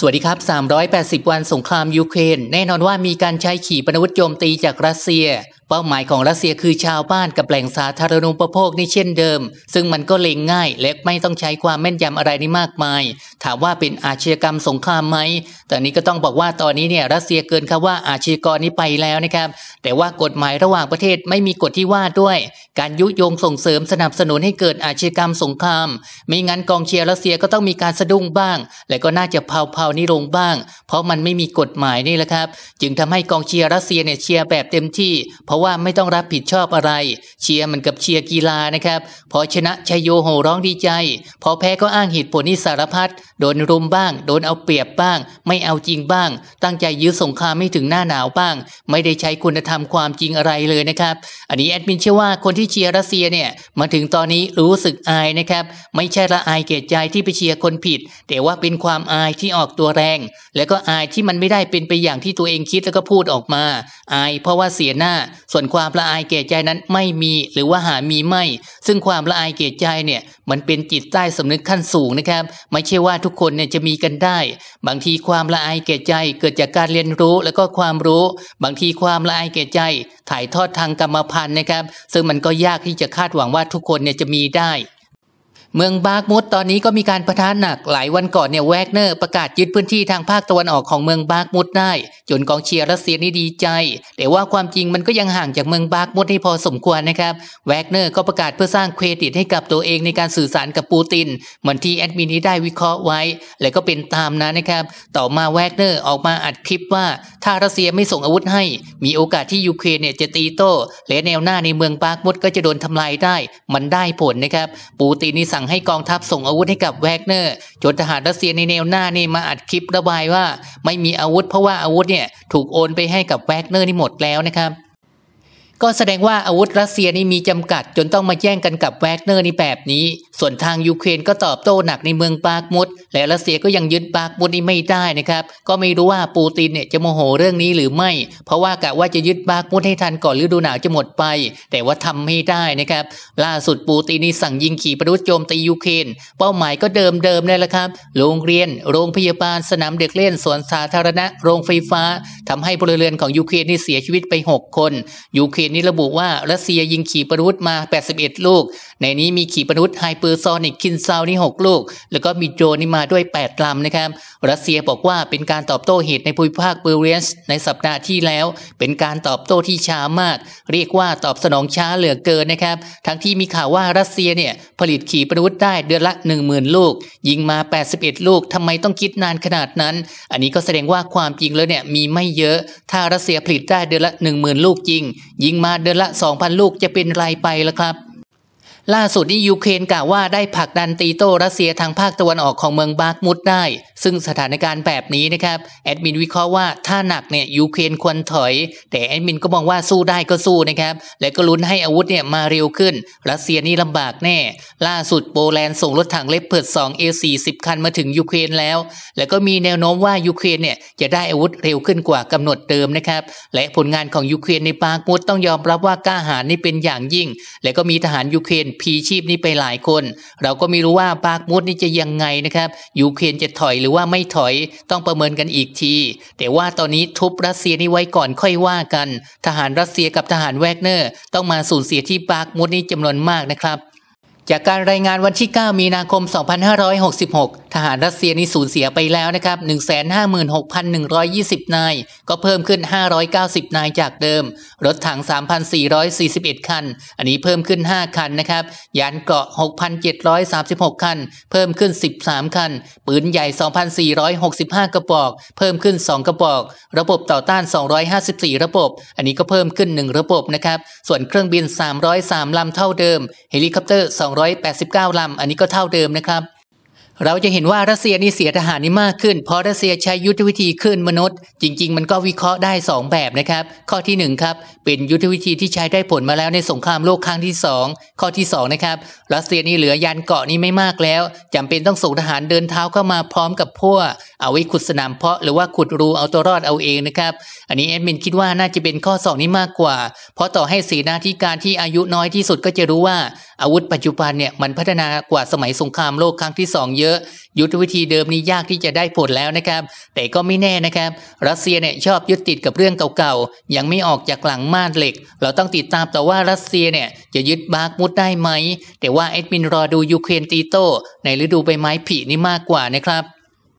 สวัสดีครับ 380 วันสงครามยูเครน แน่นอนว่ามีการใช้ขีปนาวุธโจมตีจากรัสเซียเป้าหมายของรัสเซียคือชาวบ้านกับแหล่งสาธารณูปโภคนี่เช่นเดิม ซึ่งมันก็เล็งง่ายและไม่ต้องใช้ความแม่นยำอะไรนี่มากมาย ถามว่าเป็นอาชญากรรมสงครามไหม แต่นี้ก็ต้องบอกว่าตอนนี้เนี่ยรัสเซียเกินคำว่าอาชญากรนี้ไปแล้วนะครับ แต่ว่ากฎหมายระหว่างประเทศไม่มีกฎที่ว่าด้วย การยุยงส่งเสริมสนับสนุนให้เกิดอาชญากรรมสงครามไม่งั้นกองเชียร์รัสเซียก็ต้องมีการสะดุ้งบ้าง และก็น่าจะเผาๆนี่ลงบ้าง เพราะมันไม่มีกฎหมายนี่แหละครับ จึงทำให้กองเชียร์รัสเซียเนี่ยเชียร์แบบเต็มที่เพราะราะว่าไม่ต้องรับผิดชอบอะไรเชียร์มันกับเชียร์กีฬานะครับพอชนะชยโยโหร้องดีใจ พอแพ้ก็อ้างเหตุผลนิสารพัดโดนรุมบ้างโดนเอาเปรียบบ้าง ไม่เอาจริงบ้าง ตั้งใจยื้อสงครามไม่ถึงหน้าหนาวบ้าง ไม่ได้ใช้คุณธรรมความจริงอะไรเลยนะครับอันนี้แอดมินเชื่อว่าคนที่เชียร์รัสเซียเนี่ยมาถึงตอนนี้รู้สึกอายนะครับ ไม่ใช่ละอายเกลียดใจที่ไปเชียร์คนผิด แต่ว่าเป็นความอายที่ออกตัวแรง แล้วก็อายที่มันไม่ได้เป็นไปอย่างที่ตัวเองคิดแล้วก็พูดออกมาอายเพราะว่าเสียหน้าส่วนความละอายเกียจใจนั้นไม่มีหรือว่าหามีไม่ ซึ่งความละอายเกียจใจเนี่ยมันเป็นจิตใต้สำนึกขั้นสูงนะครับไม่ใช่ว่าทุกคนเนี่ยจะมีกันได้ บางทีความละอายเกียจใจเกิดจากการเรียนรู้แล้วก็ความรู้ บางทีความละอายเกียจใจ ถ่ายทอดทางกรรมพันธุ์นะครับซึ่งมันก็ยากที่จะคาดหวังว่าทุกคนเนี่ยจะมีได้เมืองบากมุดตอนนี้ก็มีการประทนหนักหลายวันก่อนเนี่ยแวกเนอร์ประกาศยึดพื้นที่ทางภาคตะวันออกของเมืองบากมุดได้ จนกองเชียร์รัสเซียนี่ดีใจ แต่ว่าความจริงมันก็ยังห่างจากเมืองบากมุดให้พอสมควรนะครับแวกเนอร์ก็ประกาศเพื่อสร้างเครดิตให้กับตัวเองในการสื่อสารกับปูตินเหมือนที่แอดมินนี้ได้วิเคราะห์ไว้และก็เป็นตามนั้นนะครับต่อมาแวกเนอร์ออกมาอัดคลิปว่าถ้ารัสเซียไม่ส่งอาวุธให้ มีโอกาสที่ยูเครนเนี่ยจะตีโต้และแนวหน้าในเมืองปากมุดก็จะโดนทำลายได้ มันได้ผลนะครับ ปูตินนี่สั่งให้กองทัพส่งอาวุธให้กับแวกเนอร์จนทหารรัสเซียในแนวหน้านี่มาอัดคลิประบายว่า ไม่มีอาวุธเพราะว่าอาวุธเนี่ยถูกโอนไปให้กับแวกเนอร์นี่หมดแล้วนะครับก็แสดงว่าอาวุธรัสเซียนี่มีจำกัด จนต้องมาแย่งกันกับแวกเนอร์นี่แบบนี้ ส่วนทางยูเครนก็ตอบโต้หนักในเมืองปากมุดและรัสเซียก็ยังยึดปากมุดนี่ไม่ได้นะครับก็ไม่รู้ว่าปูตินเนี่ยจะโมโหเรื่องนี้หรือไม่ เพราะว่ากะว่าจะยึดปากมุดให้ทันก่อนฤดูหนาวจะหมดไป แต่ว่าทำไม่ได้นะครับ ล่าสุดปูตินนี่สั่งยิงขีปนาวุธโจมตียูเครนเป้าหมายก็เดิมเดิมเลยละครับ โรงเรียนโรงพยาบาลสนามเด็กเล่นสวนสาธารณะโรงไฟฟ้า ทำให้พลเรือนของยูเครนนี่เสียชีวิตไป 6 คนยูเครนตนี้ระบุว่ารัสเซียยิงขีปนาวุธมา 81 ลูก ในนี้มีขีปนาวุธไฮเปอร์ซอนิกคินซาวนี่ 6 ลูก แล้วก็มีโดรนนี่มาด้วย 8 ลำ นะครับ รัสเซียบอกว่าเป็นการตอบโต้เหตุในภูมิภาคเบอร์เรียสในสัปดาห์ที่แล้ว เป็นการตอบโต้ที่ช้ามาก เรียกว่าตอบสนองช้าเหลือเกิน นะครับ ทั้งที่มีข่าวว่ารัสเซียเนี่ยผลิตขีปนาวุธได้เดือนละ 10,000 ลูก ยิงมา 81 ลูก ทำไมต้องคิดนานขนาดนั้น อันนี้ก็แสดงว่าความจริงแล้วเนี่ยมีไม่เยอะ ถ้ารัสเซียผลิตได้เดือนละ 10,000 ลูกจริง ยิงมาเดือนละ 2,000 ลูกจะเป็นไรไปละครับ ล่าสุดนี้ยูเครนกล่าวว่าได้ผลักดันตีโต้รัสเซียทางภาคตะวันออกของเมืองบาร์กมุดได้ซึ่งสถานการณ์แบบนี้นะครับแอดมินวิเคราะห์ว่าถ้าหนักเนี่ยยูเครนควรถอย แต่แอดมินก็มองว่าสู้ได้ก็สู้นะครับและก็ลุ้นให้อาวุธเนี่ยมาเร็วขึ้น รัสเซียนี่ลำบากแน่ ล่าสุดโปแลนด์ส่งรถถังเล็บเปิด2 A40 คันมาถึงยูเครนแล้ว แล้วก็มีแนวโน้มว่า ยูเครนเนี่ยจะได้อาวุธเร็วขึ้นกว่ากำหนดเดิมนะครับและผลงานของยูเครนในปากมุดต้องยอมรับว่ากล้าหาญนี่เป็นอย่างยิ่ง และก็มีทหารยูเครนพีชีพนี่ไปหลายคน เราก็ไม่รู้ว่าปากมุดนี่จะยังไงนะครับยูเครนจะถอยหรือือว่าไม่ถอยต้องประเมินกันอีกทีแต่ว่าตอนนี้ทุบรัสเซียนี่ไว้ก่อนค่อยว่ากัน ทหารรัสเซียกับทหารแวกเนอร์ ต้องมาสูญเสียที่ปากมุดนี้จำนวนมากนะครับจากการรายงานวันที่ 9 มีนาคม 2566 ทหาร รัสเซียนี้สูญเสียไปแล้วนะครับ 156,120 นาย ก็เพิ่มขึ้น 590 นายจากเดิม รถถัง 3,441 คัน อันนี้เพิ่มขึ้น 5 คันนะครับ ยานเกราะ 6,736 คัน เพิ่มขึ้น 13 คัน ปืนใหญ่ 2,465 กระบอก เพิ่มขึ้น 2 กระบอก ระบบต่อต้าน 254 ระบบ อันนี้ก็เพิ่มขึ้น 1 ระบบนะครับ ส่วนเครื่องบิน 303 ลำเท่าเดิมเฮลิคอปเตอร์2 289ลำอันนี้ก็เท่าเดิมนะครับเราจะเห็นว่ารัสเซียนี่เสียทหารนี่มากขึ้นเพราะรัสเซียใช้ยุทธวิธีขึ้นมนุษย์ จริงๆ มันก็วิเคราะห์ได้ 2 แบบนะครับข้อที่1ครับเป็นยุทธวิธีที่ใช้ได้ผลมาแล้วในสงครามโลกครั้งที่ 2 ข้อที่2นะครับรัสเซียนี่เหลือยานเกาะนี่ไม่มากแล้ว จำเป็นต้องส่งทหารเดินเท้าเข้ามาพร้อมกับพวกเอาไว้ขุดสนามเพาะหรือว่าขุดรูเอาตัวรอดเอาเองนะครับอันนี้แอดมินคิดว่าน่าจะเป็นข้อ2นี้มากกว่าเพราะต่อให้สีนาทีการที่อายุน้อยที่สุดก็จะรู้ว่า อาวุธปัจจุบันเนี่ยมันพัฒนากว่าสมัยสงครามโลกครั้งที่2เยอะอะยุทธวิธีเดิมนี้ยากที่จะได้ผลแล้วนะครับ แต่ก็ไม่แน่นะครับ รัสเซียเนี่ยชอบยึดติดกับเรื่องเก่าๆ ยังไม่ออกจากหลังม่านเหล็ก เราต้องติดตามต่อว่ารัสเซียเนี่ย จะยึดบาร์กมุดได้ไหม แต่ว่าเอ็ดมินรอดูยูเครนตีโต้ ในฤดูใบไม้ผลินี่มากกว่านะครับ